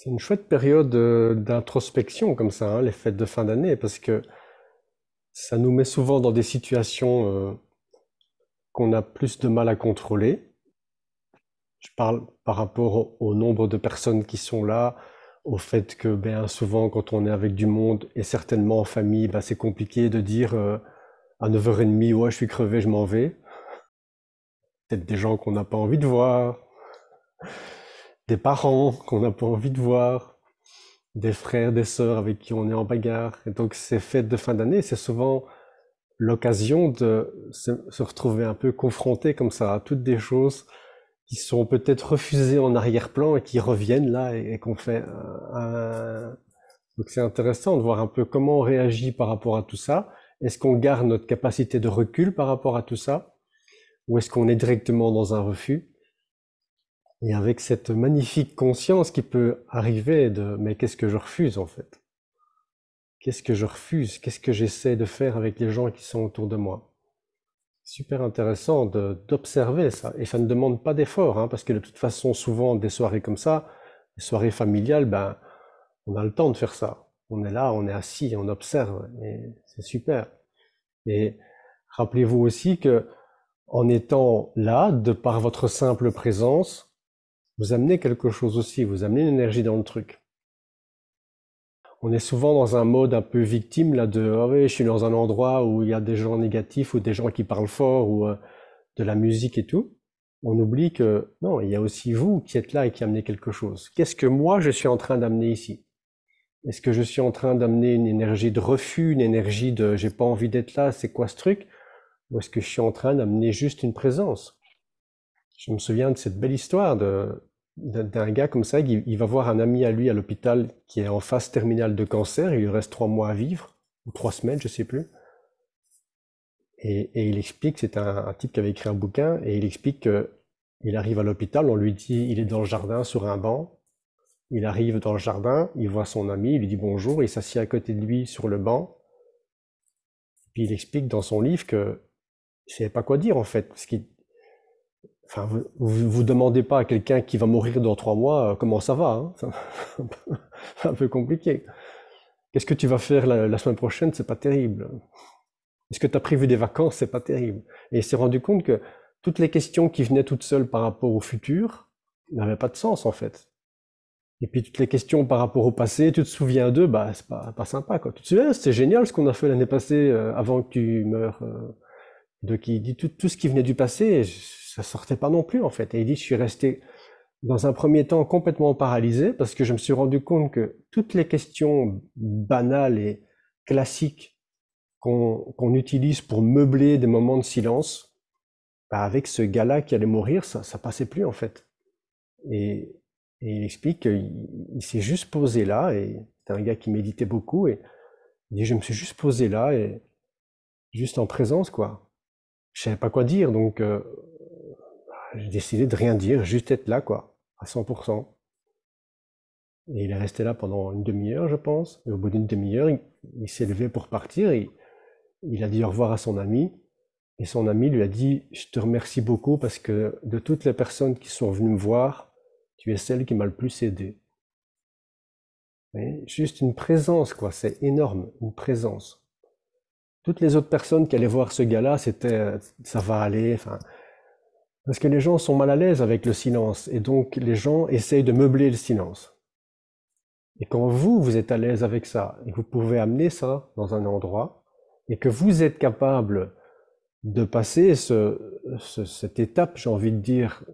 C'est une chouette période euh, d'introspection comme ça, hein, les fêtes de fin d'année, parce que ça nous met souvent dans des situations euh, qu'on a plus de mal à contrôler. Je parle par rapport au, nombre de personnes qui sont là, au fait que ben, souvent quand on est avec du monde et certainement en famille, ben, c'est compliqué de dire euh, à 9h30, ouais, je suis crevé, je m'en vais. Peut-être des gens qu'on n'a pas envie de voir des parents qu'on n'a pas envie de voir, des frères, des sœurs avec qui on est en bagarre. Et donc ces fêtes de fin d'année, c'est souvent l'occasion de se, retrouver un peu confronté comme ça à toutes des choses qui sont peut-être refusées en arrière-plan et qui reviennent là et, qu'on fait Donc c'est intéressant de voir un peu comment on réagit par rapport à tout ça. Est-ce qu'on garde notre capacité de recul par rapport à tout ça Ou est-ce qu'on est directement dans un refus et avec cette magnifique conscience qui peut arriver de mais qu'est-ce que je refuse en fait Qu'est-ce que je refuse Qu'est-ce que j'essaie de faire avec les gens qui sont autour de moi Super intéressant d'observer ça. Et ça ne demande pas d'effort, hein, parce que de toute façon, souvent, des soirées comme ça, des soirées familiales, ben, on a le temps de faire ça. On est là, on est assis, on observe, et c'est super. Et rappelez-vous aussi que en étant là, de par votre simple présence, vous amenez quelque chose aussi, vous amenez une énergie dans le truc. On est souvent dans un mode un peu victime là de ah oui, je suis dans un endroit où il y a des gens négatifs ou des gens qui parlent fort ou euh, de la musique et tout. On oublie que non, il y a aussi vous qui êtes là et qui amenez quelque chose. Qu'est-ce que moi je suis en train d'amener ici Est-ce que je suis en train d'amener une énergie de refus, une énergie de j'ai pas envie d'être là, c'est quoi ce truc Ou est-ce que je suis en train d'amener juste une présence je me souviens de cette belle histoire de d'un gars comme ça, il, va voir un ami à lui à l'hôpital qui est en phase terminale de cancer, il lui reste trois mois à vivre, ou trois semaines, je sais plus. Et, il explique, c'est un, type qui avait écrit un bouquin, et il explique qu'il arrive à l'hôpital, on lui dit il est dans le jardin sur un banc. Il arrive dans le jardin, il voit son ami, il lui dit bonjour, il s'assied à côté de lui sur le banc. Puis il explique dans son livre que ne savait pas quoi dire en fait, parce qu'il Enfin, vous, vous, demandez pas à quelqu'un qui va mourir dans trois mois euh, comment ça va. Hein c'est un peu compliqué. Qu'est-ce que tu vas faire la, semaine prochaine C'est pas terrible. Est-ce que tu as prévu des vacances C'est pas terrible. Et il s'est rendu compte que toutes les questions qui venaient toutes seules par rapport au futur n'avaient pas de sens en fait. Et puis toutes les questions par rapport au passé, tu te souviens d'eux, bah c'est pas, pas sympa quoi. Tu te souviens, c'est génial ce qu'on a fait l'année passée euh, avant que tu meures. Euh, de qui dit tout ce qui venait du passé, ça sortait pas non plus en fait. Et il dit, je suis resté dans un premier temps complètement paralysé parce que je me suis rendu compte que toutes les questions banales et classiques qu'on utilise pour meubler des moments de silence, bah, avec ce gars-là qui allait mourir, ça, ça passait plus en fait. Et, il explique qu'il s'est juste posé là, et c'était un gars qui méditait beaucoup, et il dit, je me suis juste posé là, et juste en présence, quoi. Je savais pas quoi dire, donc euh, j'ai décidé de rien dire, juste être là, quoi, à 100%. Et il est resté là pendant une demi-heure, je pense. Et au bout d'une demi-heure, il, s'est levé pour partir. il a dit au revoir à son ami. Et son ami lui a dit Je te remercie beaucoup parce que de toutes les personnes qui sont venues me voir, tu es celle qui m'a le plus aidé. juste une présence, quoi. C'est énorme, une présence. Toutes les autres personnes qui allaient voir ce gars-là, c'était euh, ça va aller. Enfin, parce que les gens sont mal à l'aise avec le silence et donc les gens essayent de meubler le silence. Et quand vous, vous êtes à l'aise avec ça et que vous pouvez amener ça dans un endroit et que vous êtes capable de passer cette étape, j'ai envie de dire,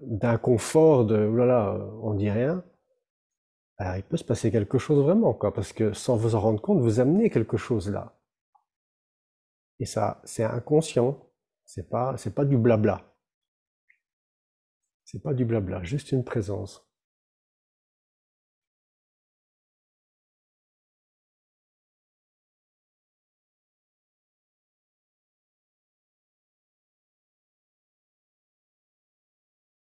d'inconfort, de, oulala, oh on dit rien, alors bah, il peut se passer quelque chose vraiment, quoi, parce que sans vous en rendre compte, vous amenez quelque chose là. Et ça, c'est inconscient, c'est pas, c'est pas du blabla. C'est pas du blabla, juste une présence.